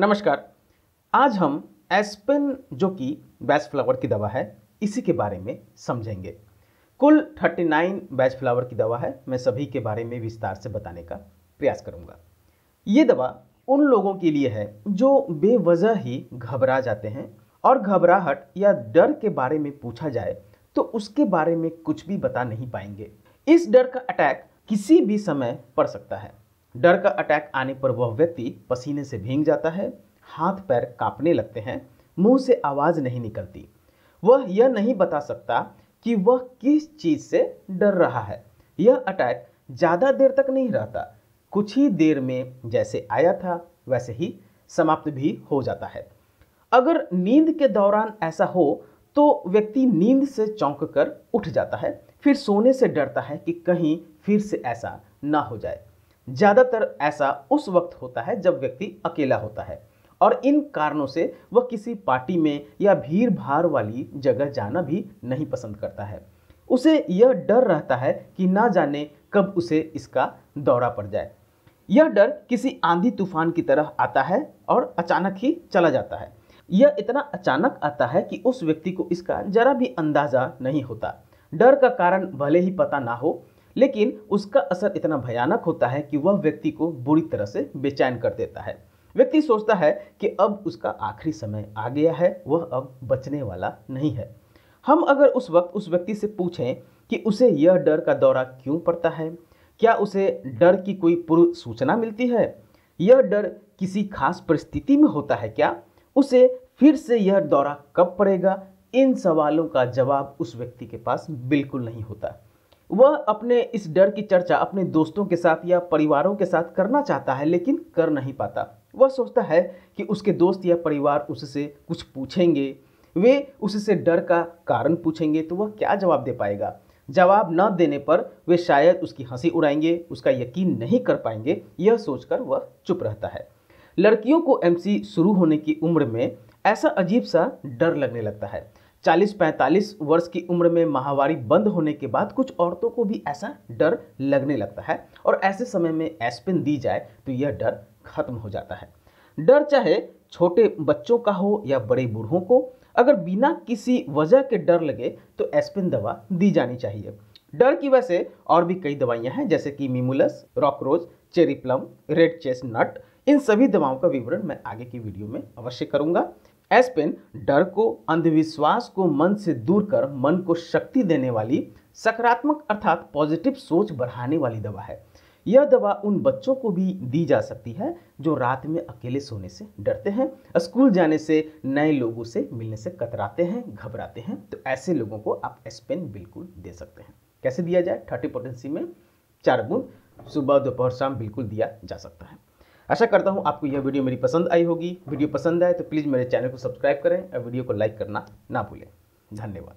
नमस्कार आज हम एस्पिन जो कि बैच फ्लावर की दवा है इसी के बारे में समझेंगे कुल 39 बैच फ्लावर की दवा है मैं सभी के बारे में विस्तार से बताने का प्रयास करूंगा ये दवा उन लोगों के लिए है जो बेवजह ही घबरा जाते हैं और घबराहट या डर के बारे में पूछा जाए तो उसके बारे में कुछ भी बता नहीं पाएंगे इस डर का अटैक किसी भी समय पड़ सकता है डर का अटैक आने पर वह व्यक्ति पसीने से भींग जाता है हाथ पैर कांपने लगते हैं मुंह से आवाज़ नहीं निकलती वह यह नहीं बता सकता कि वह किस चीज़ से डर रहा है यह अटैक ज़्यादा देर तक नहीं रहता कुछ ही देर में जैसे आया था वैसे ही समाप्त भी हो जाता है अगर नींद के दौरान ऐसा हो तो व्यक्ति नींद से चौंक कर उठ जाता है फिर सोने से डरता है कि कहीं फिर से ऐसा ना हो जाए ज़्यादातर ऐसा उस वक्त होता है जब व्यक्ति अकेला होता है और इन कारणों से वह किसी पार्टी में या भीड़ भाड़ वाली जगह जाना भी नहीं पसंद करता है उसे यह डर रहता है कि ना जाने कब उसे इसका दौरा पड़ जाए यह डर किसी आंधी तूफान की तरह आता है और अचानक ही चला जाता है यह इतना अचानक आता है कि उस व्यक्ति को इसका जरा भी अंदाज़ा नहीं होता डर का कारण भले ही पता ना हो लेकिन उसका असर इतना भयानक होता है कि वह व्यक्ति को बुरी तरह से बेचैन कर देता है व्यक्ति सोचता है कि अब उसका आखिरी समय आ गया है वह अब बचने वाला नहीं है हम अगर उस वक्त उस व्यक्ति से पूछें कि उसे यह डर का दौरा क्यों पड़ता है क्या उसे डर की कोई पूर्व सूचना मिलती है यह डर किसी खास परिस्थिति में होता है क्या उसे फिर से यह दौरा कब पड़ेगा इन सवालों का जवाब उस व्यक्ति के पास बिल्कुल नहीं होता वह अपने इस डर की चर्चा अपने दोस्तों के साथ या परिवारों के साथ करना चाहता है लेकिन कर नहीं पाता वह सोचता है कि उसके दोस्त या परिवार उससे कुछ पूछेंगे वे उससे डर का कारण पूछेंगे तो वह क्या जवाब दे पाएगा जवाब न देने पर वे शायद उसकी हंसी उड़ाएंगे उसका यकीन नहीं कर पाएंगे यह सोचकर वह चुप रहता है लड़कियों को एमसी शुरू होने की उम्र में ऐसा अजीब सा डर लगने लगता है 40-45 वर्ष की उम्र में माहवारी बंद होने के बाद कुछ औरतों को भी ऐसा डर लगने लगता है और ऐसे समय में एस्पिन दी जाए तो यह डर खत्म हो जाता है डर चाहे छोटे बच्चों का हो या बड़े बूढ़ों को अगर बिना किसी वजह के डर लगे तो एस्पिन दवा दी जानी चाहिए डर की वजह से और भी कई दवाइयां हैं जैसे कि mimulus rockrose cherry plum red chestnut इन सभी दवाओं का विवरण मैं आगे की वीडियो में अवश्य करूंगा एस्पेन डर को अंधविश्वास को मन से दूर कर मन को शक्ति देने वाली सकारात्मक अर्थात पॉजिटिव सोच बढ़ाने वाली दवा है यह दवा उन बच्चों को भी दी जा सकती है जो रात में अकेले सोने से डरते हैं स्कूल जाने से नए लोगों से मिलने से कतराते हैं घबराते हैं तो ऐसे लोगों को आप एस्पेन बिल्कुल दे सकते हैं कैसे दिया जाए थर्टी पोटेंसी में चार गुण सुबह दोपहर शाम बिल्कुल दिया जा सकता है आशा करता हूँ आपको यह वीडियो मेरी पसंद आई होगी वीडियो पसंद आए तो प्लीज़ मेरे चैनल को सब्सक्राइब करें और वीडियो को लाइक करना ना भूलें धन्यवाद